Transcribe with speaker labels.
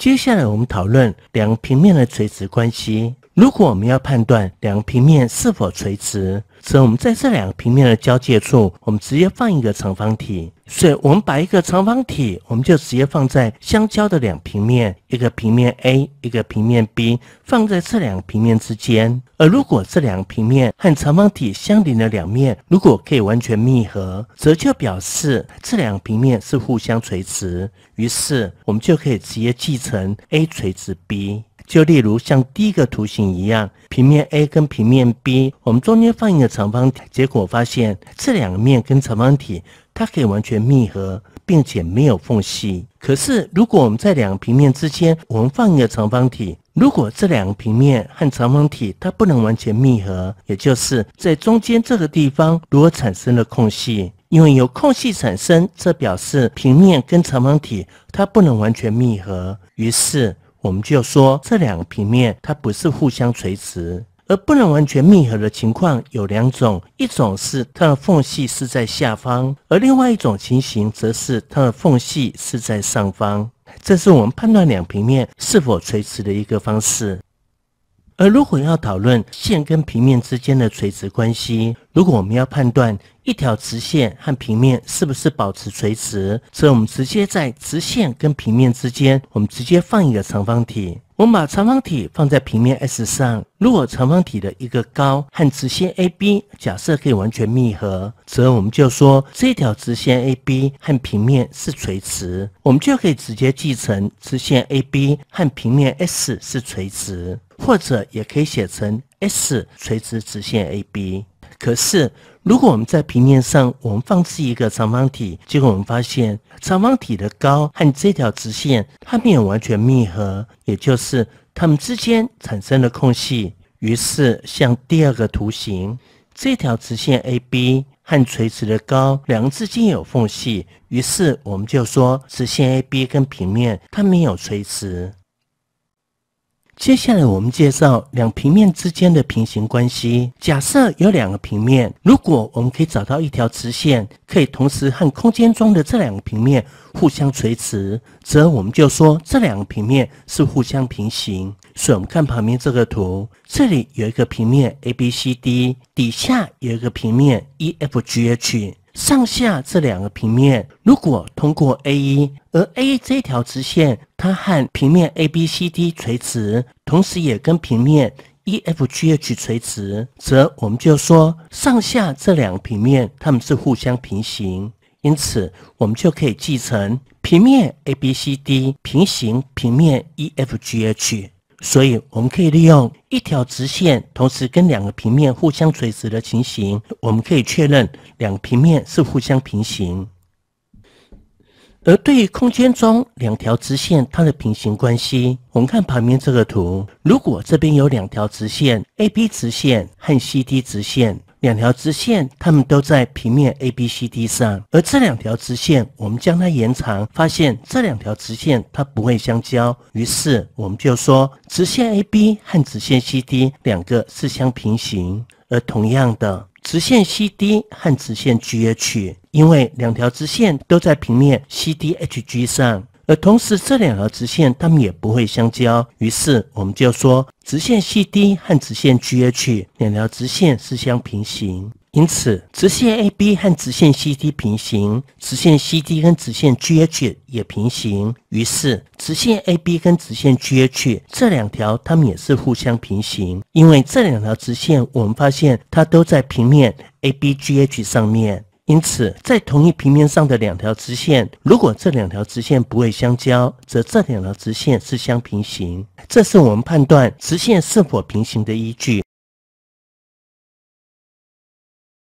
Speaker 1: 接下来我们讨论两平面的垂直关系。如果我们要判断两平面是否垂直，则我们在这两个平面的交界处，我们直接放一个长方体。所以，我们把一个长方体，我们就直接放在相交的两平面，一个平面 A，一个平面 B，放在这两个平面之间。而如果这两个平面和长方体相邻的两面，如果可以完全密合，则就表示这两个平面是互相垂直。于是，我们就可以直接继承 A 垂直 B。就例如像第一个图形一样，平面 A 跟平面 B，我们中间放一个长方体，结果发现这两个面跟长方体，它可以完全密合，并且没有缝隙。可是，如果我们在两个平面之间，我们放一个长方体，如果这两个平面和长方体它不能完全密合，也就是在中间这个地方，如果产生了空隙，因为有空隙产生，这表示平面跟长方体它不能完全密合，于是。我们就说这两个平面，它不是互相垂直，而不能完全密合的情况有两种：一种是它的缝隙是在下方，而另外一种情形则是它的缝隙是在上方。这是我们判断两平面是否垂直的一个方式。而如果要讨论线跟平面之间的垂直关系，如果我们要判断一条直线和平面是不是保持垂直，以我们直接在直线跟平面之间，我们直接放一个长方体。我们把长方体放在平面 S 上，如果长方体的一个高和直线 AB 假设可以完全密合，则我们就说这条直线 AB 和平面是垂直，我们就可以直接继承直线 AB 和平面 S 是垂直。或者也可以写成 S 垂直直线 AB。可是，如果我们在平面上，我们放置一个长方体，结果我们发现长方体的高和这条直线它没有完全密合，也就是它们之间产生了空隙。于是，像第二个图形，这条直线 AB 和垂直的高两个之间有缝隙，于是我们就说直线 AB 跟平面它没有垂直。接下来我们介绍两平面之间的平行关系。假设有两个平面，如果我们可以找到一条直线，可以同时和空间中的这两个平面互相垂直，则我们就说这两个平面是互相平行。所以我们看旁边这个图，这里有一个平面 ABCD，底下有一个平面 EFGH。上下这两个平面，如果通过 A 一，而 A E 这条直线，它和平面 A B C D 垂直，同时也跟平面 E F G H 垂直，则我们就说上下这两个平面，它们是互相平行。因此，我们就可以记成平面 A B C D 平行平面 E F G H。所以，我们可以利用一条直线同时跟两个平面互相垂直的情形，我们可以确认两个平面是互相平行。而对于空间中两条直线它的平行关系，我们看旁边这个图，如果这边有两条直线 AB 直线和 CD 直线。两条直线，它们都在平面 ABCD 上，而这两条直线，我们将它延长，发现这两条直线它不会相交，于是我们就说直线 AB 和直线 CD 两个是相平行。而同样的，直线 CD 和直线 GH，因为两条直线都在平面 CDHG 上。而同时，这两条直线它们也不会相交，于是我们就说，直线 CD 和直线 GH 两条直线是相平行。因此，直线 AB 和直线 CD 平行，直线 CD 跟直线 GH 也平行。于是，直线 AB 跟直线 GH 这两条它们也是互相平行，因为这两条直线我们发现它都在平面 ABGH 上面。因此，在同一平面上的两条直线，如果这两条直线不会相交，则这两条直线是相平行。这是我们判断直线是否平行的依据。